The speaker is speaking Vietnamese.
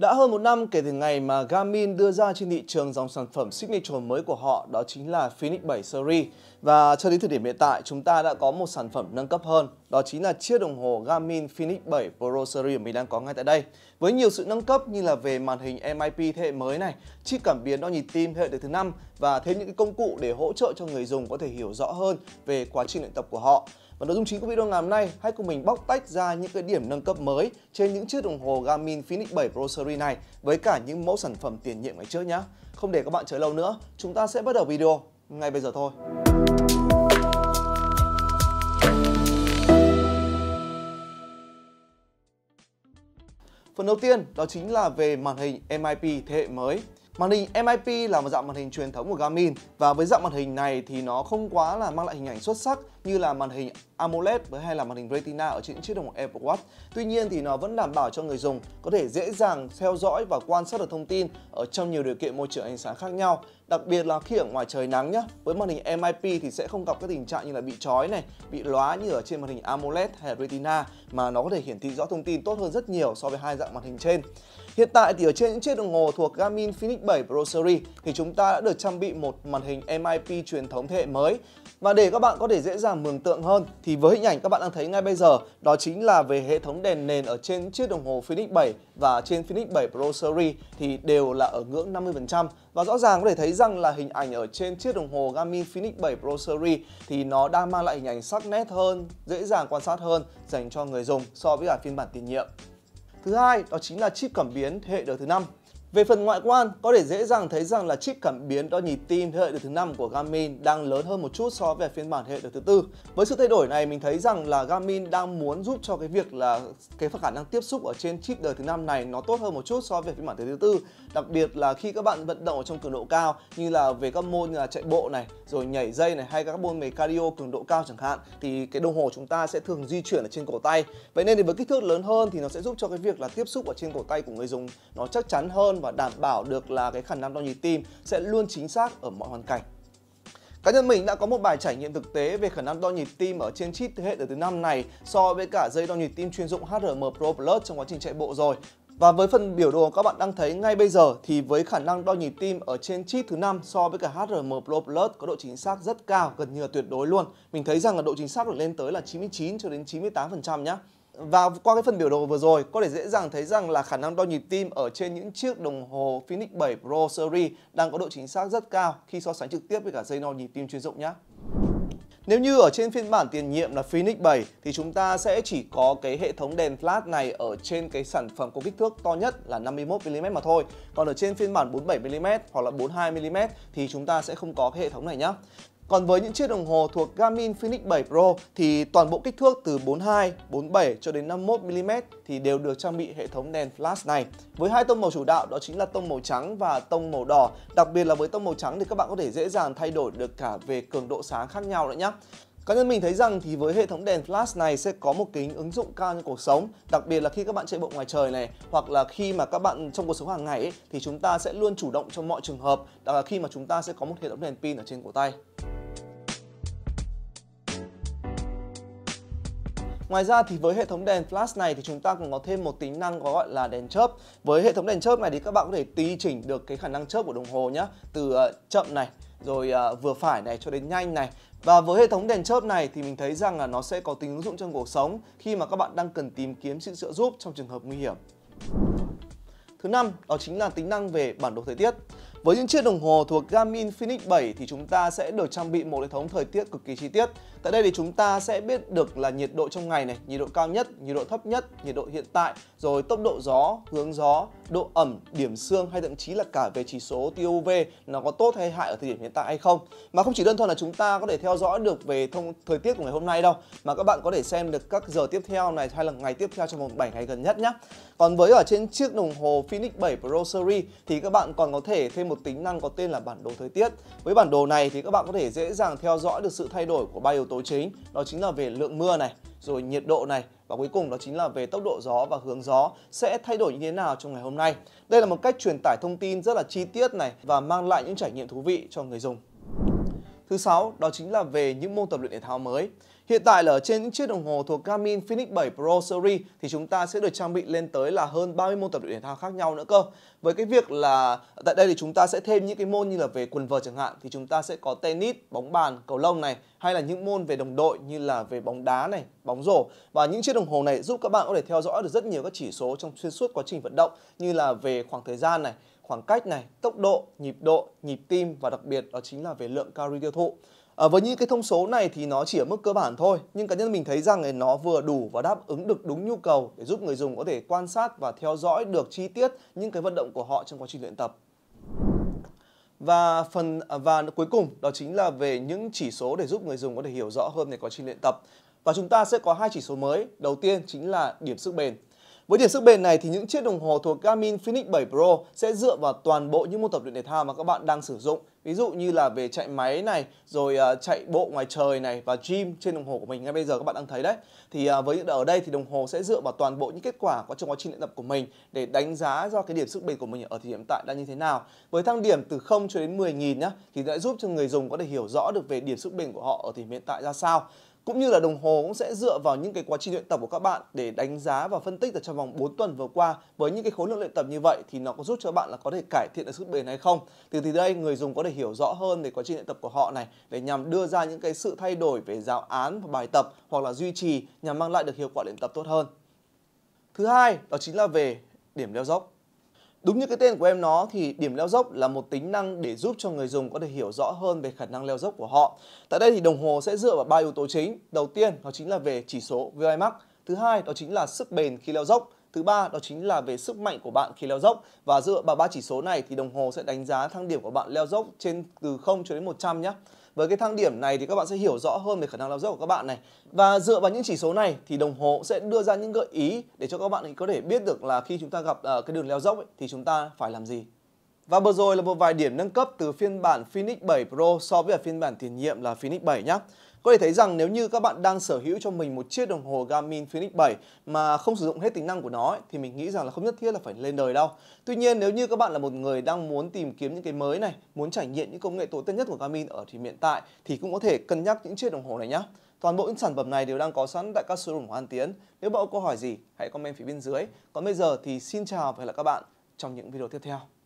Đã hơn một năm kể từ ngày mà Garmin đưa ra trên thị trường dòng sản phẩm signature mới của họ đó chính là Phoenix 7 Series và cho đến thời điểm hiện tại chúng ta đã có một sản phẩm nâng cấp hơn đó chính là chiếc đồng hồ Garmin Phoenix 7 Pro Series mình đang có ngay tại đây với nhiều sự nâng cấp như là về màn hình MIP thế hệ mới này chip cảm biến đo nhịp tim thế hệ thứ năm và thêm những công cụ để hỗ trợ cho người dùng có thể hiểu rõ hơn về quá trình luyện tập của họ và nội dung chính của video ngày hôm nay, hãy cùng mình bóc tách ra những cái điểm nâng cấp mới trên những chiếc đồng hồ Garmin Phoenix 7 Pro Series này với cả những mẫu sản phẩm tiền nhiệm ngày trước nhé. Không để các bạn chờ lâu nữa, chúng ta sẽ bắt đầu video ngay bây giờ thôi. Phần đầu tiên đó chính là về màn hình MIP thế hệ mới. Màn hình MIP là một dạng màn hình truyền thống của Garmin và với dạng màn hình này thì nó không quá là mang lại hình ảnh xuất sắc như là màn hình AMOLED với hay là màn hình Retina ở trên chiếc đồng hồ Apple Watch. Tuy nhiên thì nó vẫn đảm bảo cho người dùng có thể dễ dàng theo dõi và quan sát được thông tin ở trong nhiều điều kiện môi trường ánh sáng khác nhau, đặc biệt là khi ở ngoài trời nắng nhé. Với màn hình MIP thì sẽ không gặp các tình trạng như là bị chói này, bị lóa như ở trên màn hình AMOLED hay Retina mà nó có thể hiển thị rõ thông tin tốt hơn rất nhiều so với hai dạng màn hình trên. Hiện tại thì ở trên những chiếc đồng hồ thuộc Garmin Fenix 7 Pro Series thì chúng ta đã được trang bị một màn hình MIP truyền thống thế hệ mới và để các bạn có thể dễ dàng mường tượng hơn thì với hình ảnh các bạn đang thấy ngay bây giờ đó chính là về hệ thống đèn nền ở trên chiếc đồng hồ Phoenix 7 và trên Phoenix 7 Pro Series thì đều là ở ngưỡng 50% và rõ ràng có thể thấy rằng là hình ảnh ở trên chiếc đồng hồ Garmin Phoenix 7 Pro Series thì nó đang mang lại hình ảnh sắc nét hơn, dễ dàng quan sát hơn dành cho người dùng so với cả phiên bản tiền nhiệm. Thứ hai đó chính là chip cảm biến thế hệ đời thứ năm về phần ngoại quan, có thể dễ dàng thấy rằng là chip cảm biến đo nhịp tim thế hệ đời thứ năm của Garmin đang lớn hơn một chút so với phiên bản thế hệ đời thứ tư. Với sự thay đổi này, mình thấy rằng là Garmin đang muốn giúp cho cái việc là cái khả năng tiếp xúc ở trên chip đời thứ năm này nó tốt hơn một chút so với phiên bản thế thứ tư. Đặc biệt là khi các bạn vận động ở trong cường độ cao như là về các môn như là chạy bộ này, rồi nhảy dây này hay các môn về cardio cường độ cao chẳng hạn thì cái đồng hồ chúng ta sẽ thường di chuyển ở trên cổ tay. Vậy nên thì với kích thước lớn hơn thì nó sẽ giúp cho cái việc là tiếp xúc ở trên cổ tay của người dùng nó chắc chắn hơn và đảm bảo được là cái khả năng đo nhịp tim sẽ luôn chính xác ở mọi hoàn cảnh. Cá nhân mình đã có một bài trải nghiệm thực tế về khả năng đo nhịp tim ở trên chip thế hệ thứ năm này so với cả dây đo nhịp tim chuyên dụng HRM Pro Plus trong quá trình chạy bộ rồi. Và với phần biểu đồ các bạn đang thấy ngay bây giờ thì với khả năng đo nhịp tim ở trên chip thứ năm so với cả HRM Pro Plus có độ chính xác rất cao, gần như là tuyệt đối luôn. Mình thấy rằng là độ chính xác được lên tới là 99 cho đến 98% nhá và qua cái phần biểu đồ vừa rồi có thể dễ dàng thấy rằng là khả năng đo nhịp tim ở trên những chiếc đồng hồ Phoenix 7 Pro Series đang có độ chính xác rất cao khi so sánh trực tiếp với cả dây đo nhịp tim chuyên dụng nhé. Nếu như ở trên phiên bản tiền nhiệm là Phoenix 7 thì chúng ta sẽ chỉ có cái hệ thống đèn flash này ở trên cái sản phẩm có kích thước to nhất là 51mm mà thôi Còn ở trên phiên bản 47mm hoặc là 42mm thì chúng ta sẽ không có cái hệ thống này nhé. Còn với những chiếc đồng hồ thuộc Garmin Phoenix 7 Pro thì toàn bộ kích thước từ 42, 47 cho đến 51mm thì đều được trang bị hệ thống đèn flash này. Với hai tông màu chủ đạo đó chính là tông màu trắng và tông màu đỏ. Đặc biệt là với tông màu trắng thì các bạn có thể dễ dàng thay đổi được cả về cường độ sáng khác nhau nữa nhé. Cá nhân mình thấy rằng thì với hệ thống đèn flash này sẽ có một kính ứng dụng cao trong cuộc sống Đặc biệt là khi các bạn chạy bộ ngoài trời này Hoặc là khi mà các bạn trong cuộc sống hàng ngày ấy, Thì chúng ta sẽ luôn chủ động trong mọi trường hợp Đó là khi mà chúng ta sẽ có một hệ thống đèn pin ở trên cổ tay Ngoài ra thì với hệ thống đèn flash này thì chúng ta còn có thêm một tính năng gọi là đèn chớp. Với hệ thống đèn chớp này thì các bạn có thể tùy chỉnh được cái khả năng chớp của đồng hồ nhá, từ ờ, chậm này rồi ờ, vừa phải này cho đến nhanh này và với hệ thống đèn chớp này thì mình thấy rằng là nó sẽ có tính ứng dụng trong cuộc sống khi mà các bạn đang cần tìm kiếm sự trợ giúp trong trường hợp nguy hiểm. Thứ năm đó chính là tính năng về bản đồ thời tiết. Với những chiếc đồng hồ thuộc Garmin Fenix 7 thì chúng ta sẽ được trang bị một hệ thống thời tiết cực kỳ chi tiết. Tại đây thì chúng ta sẽ biết được là nhiệt độ trong ngày này, nhiệt độ cao nhất, nhiệt độ thấp nhất, nhiệt độ hiện tại, rồi tốc độ gió, hướng gió, độ ẩm, điểm xương hay thậm chí là cả về chỉ số tia UV nó có tốt hay hại ở thời điểm hiện tại hay không. Mà không chỉ đơn thuần là chúng ta có thể theo dõi được về thông thời tiết của ngày hôm nay đâu mà các bạn có thể xem được các giờ tiếp theo này hay là ngày tiếp theo trong vòng 7 ngày gần nhất nhé. Còn với ở trên chiếc đồng hồ Phoenix 7 Pro Series thì các bạn còn có thể thêm một tính năng có tên là bản đồ thời tiết. Với bản đồ này thì các bạn có thể dễ dàng theo dõi được sự thay đổi của ba yếu tố chính, đó chính là về lượng mưa này, rồi nhiệt độ này và cuối cùng đó chính là về tốc độ gió và hướng gió sẽ thay đổi như thế nào trong ngày hôm nay. Đây là một cách truyền tải thông tin rất là chi tiết này và mang lại những trải nghiệm thú vị cho người dùng. Thứ sáu đó chính là về những môn tập luyện thể thao mới. Hiện tại là ở trên những chiếc đồng hồ thuộc Garmin Fenix 7 Pro Series thì chúng ta sẽ được trang bị lên tới là hơn 30 môn tập luyện thể thao khác nhau nữa cơ. Với cái việc là tại đây thì chúng ta sẽ thêm những cái môn như là về quần vợt chẳng hạn thì chúng ta sẽ có tennis, bóng bàn, cầu lông này hay là những môn về đồng đội như là về bóng đá này, bóng rổ và những chiếc đồng hồ này giúp các bạn có thể theo dõi được rất nhiều các chỉ số trong xuyên suốt quá trình vận động như là về khoảng thời gian này, khoảng cách này, tốc độ, nhịp độ, nhịp tim và đặc biệt đó chính là về lượng calo tiêu thụ. À, với những cái thông số này thì nó chỉ ở mức cơ bản thôi, nhưng cá nhân mình thấy rằng nó vừa đủ và đáp ứng được đúng nhu cầu để giúp người dùng có thể quan sát và theo dõi được chi tiết những cái vận động của họ trong quá trình luyện tập và phần à, và cuối cùng đó chính là về những chỉ số để giúp người dùng có thể hiểu rõ hơn về quá trình luyện tập và chúng ta sẽ có hai chỉ số mới đầu tiên chính là điểm sức bền với điểm sức bền này thì những chiếc đồng hồ thuộc Garmin Fenix 7 Pro sẽ dựa vào toàn bộ những môn tập luyện thể thao mà các bạn đang sử dụng. Ví dụ như là về chạy máy này, rồi à, chạy bộ ngoài trời này và gym trên đồng hồ của mình ngay bây giờ các bạn đang thấy đấy. Thì uh, với ở đây thì đồng hồ sẽ dựa vào toàn bộ những kết quả có trong quá trình luyện tập của mình để đánh giá do cái điểm sức bền của mình ở thời điểm tại đang như thế nào. Với thang điểm từ 0 cho đến 10.000 nhá thì sẽ giúp cho người dùng có thể hiểu rõ được về điểm sức bền của họ ở thời điểm hiện tại ra sao cũng như là đồng hồ cũng sẽ dựa vào những cái quá trình luyện tập của các bạn để đánh giá và phân tích ở trong vòng 4 tuần vừa qua với những cái khối lượng luyện tập như vậy thì nó có giúp cho bạn là có thể cải thiện được sức bền hay không từ từ đây người dùng có thể hiểu rõ hơn về quá trình luyện tập của họ này để nhằm đưa ra những cái sự thay đổi về giáo án và bài tập hoặc là duy trì nhằm mang lại được hiệu quả luyện tập tốt hơn thứ hai đó chính là về điểm leo dốc Đúng như cái tên của em nó thì điểm leo dốc là một tính năng để giúp cho người dùng có thể hiểu rõ hơn về khả năng leo dốc của họ. Tại đây thì đồng hồ sẽ dựa vào ba yếu tố chính. Đầu tiên đó chính là về chỉ số VIMAX. Thứ hai đó chính là sức bền khi leo dốc. Thứ ba đó chính là về sức mạnh của bạn khi leo dốc và dựa vào ba chỉ số này thì đồng hồ sẽ đánh giá thang điểm của bạn leo dốc trên từ 0 cho đến 100 nhé. Với cái thang điểm này thì các bạn sẽ hiểu rõ hơn về khả năng leo dốc của các bạn này. Và dựa vào những chỉ số này thì đồng hồ sẽ đưa ra những gợi ý để cho các bạn có thể biết được là khi chúng ta gặp uh, cái đường leo dốc ấy, thì chúng ta phải làm gì. Và vừa rồi là một vài điểm nâng cấp từ phiên bản Phoenix 7 Pro so với phiên bản tiền nhiệm là Phoenix 7 nhé. Có thể thấy rằng nếu như các bạn đang sở hữu cho mình một chiếc đồng hồ Garmin Phoenix 7 mà không sử dụng hết tính năng của nó thì mình nghĩ rằng là không nhất thiết là phải lên đời đâu. Tuy nhiên nếu như các bạn là một người đang muốn tìm kiếm những cái mới này, muốn trải nghiệm những công nghệ tối tân nhất của Garmin ở thì hiện tại thì cũng có thể cân nhắc những chiếc đồng hồ này nhé. Toàn bộ những sản phẩm này đều đang có sẵn tại các showroom của An Tiến. Nếu bạn có câu hỏi gì, hãy comment phía bên dưới. Còn bây giờ thì xin chào và hẹn gặp lại các bạn trong những video tiếp theo.